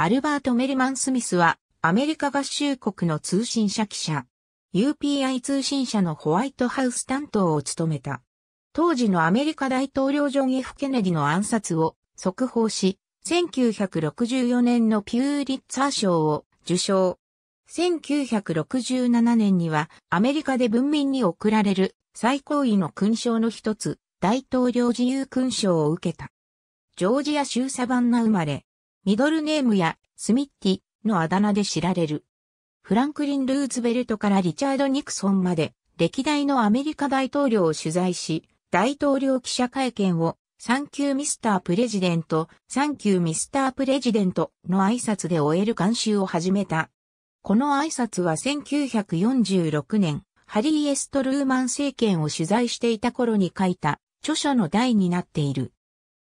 アルバート・メリマン・スミスは、アメリカ合衆国の通信社記者、UPI 通信社のホワイトハウス担当を務めた。当時のアメリカ大統領ジョン・ F・ ケネディの暗殺を速報し、1964年のピューリッツァー賞を受賞。1967年にはアメリカで文民に贈られる最高位の勲章の一つ、大統領自由勲章を受けた。ジョージア州サバンナ生まれ、ミドルネームやスミッティのあだ名で知られる。フランクリン・ルーズベルトからリチャード・ニクソンまで歴代のアメリカ大統領を取材し、大統領記者会見をサンキューミスタープレジデント、サンキューミスタープレジデントの挨拶で終える監修を始めた。この挨拶は1946年、ハリー・エスト・ルーマン政権を取材していた頃に書いた著書の題になっている。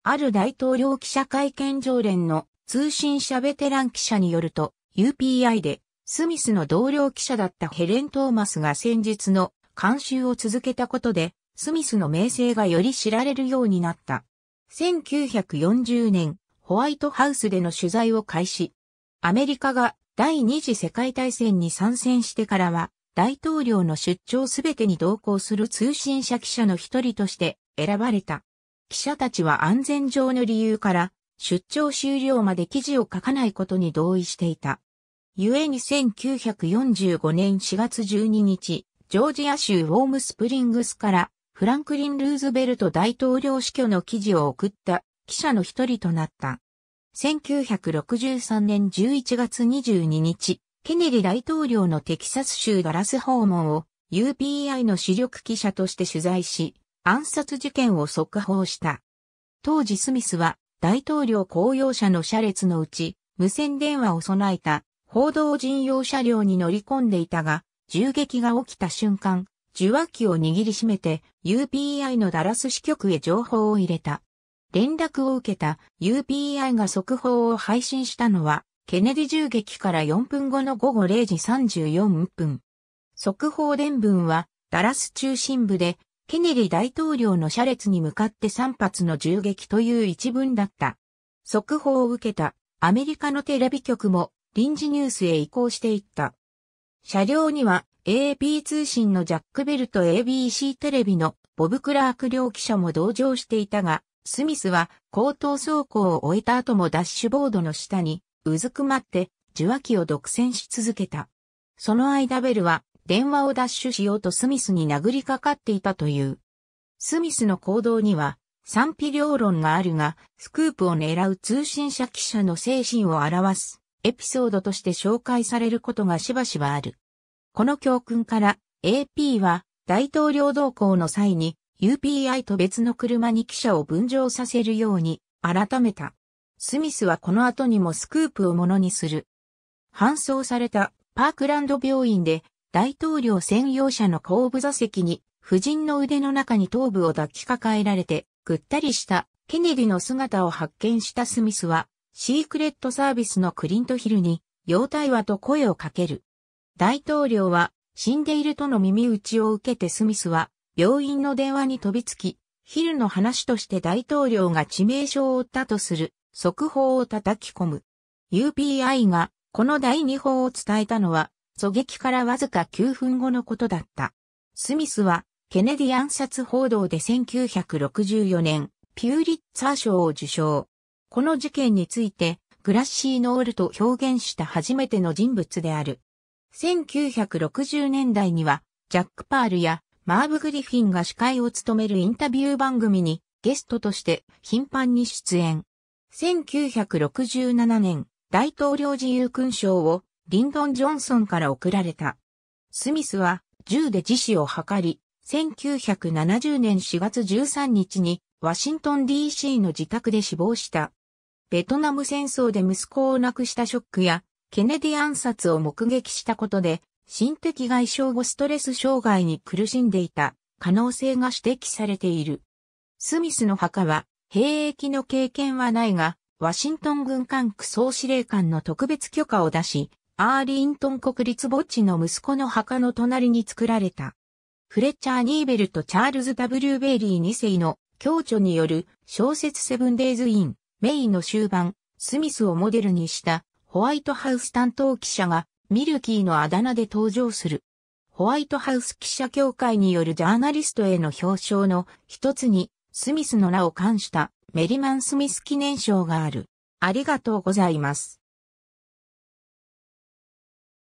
ある大統領記者会見常連の通信社ベテラン記者によると、UPI でスミスの同僚記者だったヘレン・トーマスが先日の監修を続けたことで、スミスの名声がより知られるようになった。1940年、ホワイトハウスでの取材を開始。アメリカが第二次世界大戦に参戦してからは、大統領の出張すべてに同行する通信社記者の一人として選ばれた。記者たちは安全上の理由から出張終了まで記事を書かないことに同意していた。故に1945年4月12日、ジョージア州ウォームスプリングスからフランクリン・ルーズベルト大統領死去の記事を送った記者の一人となった。1963年11月22日、ケネディ大統領のテキサス州ガラス訪問を UPI の主力記者として取材し、暗殺事件を速報した。当時スミスは大統領公用車の車列のうち、無線電話を備えた報道陣用車両に乗り込んでいたが、銃撃が起きた瞬間、受話器を握りしめて UPI のダラス支局へ情報を入れた。連絡を受けた UPI が速報を配信したのは、ケネディ銃撃から4分後の午後0時34分。速報伝文は、ダラス中心部でケネディ大統領の車列に向かって3発の銃撃という一文だった。速報を受けたアメリカのテレビ局も臨時ニュースへ移行していった。車両には AP 通信のジャック・ベルと ABC テレビのボブ・クラーク両記者も同乗していたが、スミスは高等走行を終えた後もダッシュボードの下にうずくまって受話器を独占し続けた。その間ベルは電話を奪取しようとスミスに殴りかかっていたという。スミスの行動には賛否両論があるが、スクープを狙う通信社記者の精神を表すエピソードとして紹介されることがしばしばある。この教訓から AP は大統領同行の際に UPI と別の車に記者を分乗させるように改めた。スミスはこの後にもスクープをものにする。搬送されたパークランド病院で大統領専用車の後部座席に、夫人の腕の中に頭部を抱きかかえられて、ぐったりしたケネディの姿を発見したスミスは、シークレットサービスのクリントヒルに、容対話と声をかける。大統領は、死んでいるとの耳打ちを受けてスミスは、病院の電話に飛びつき、ヒルの話として大統領が致命傷を負ったとする、速報を叩き込む。UPI が、この第二報を伝えたのは、狙撃からわずか9分後のことだった。スミスは、ケネディ暗殺報道で1964年、ピューリッツァー賞を受賞。この事件について、グラッシー・ノールと表現した初めての人物である。1960年代には、ジャック・パールやマーブ・グリフィンが司会を務めるインタビュー番組にゲストとして頻繁に出演。1967年、大統領自由勲章をリンドン・ジョンソンから贈られた。スミスは銃で自死を図り、1970年4月13日にワシントン DC の自宅で死亡した。ベトナム戦争で息子を亡くしたショックやケネディ暗殺を目撃したことで、心的外傷後ストレス障害に苦しんでいた可能性が指摘されている。スミスの墓は、兵役の経験はないが、ワシントン軍管区総司令官の特別許可を出し、アーリントン国立墓地の息子の墓の隣に作られた。フレッチャー・ニーベルとチャールズ・ W・ ベイリー2世の共著による小説セブンデイズ・イン、メイの終盤、スミスをモデルにしたホワイトハウス担当記者がミルキーのあだ名で登場する。ホワイトハウス記者協会によるジャーナリストへの表彰の一つにスミスの名を冠したメリマン・スミス記念賞がある。ありがとうございます。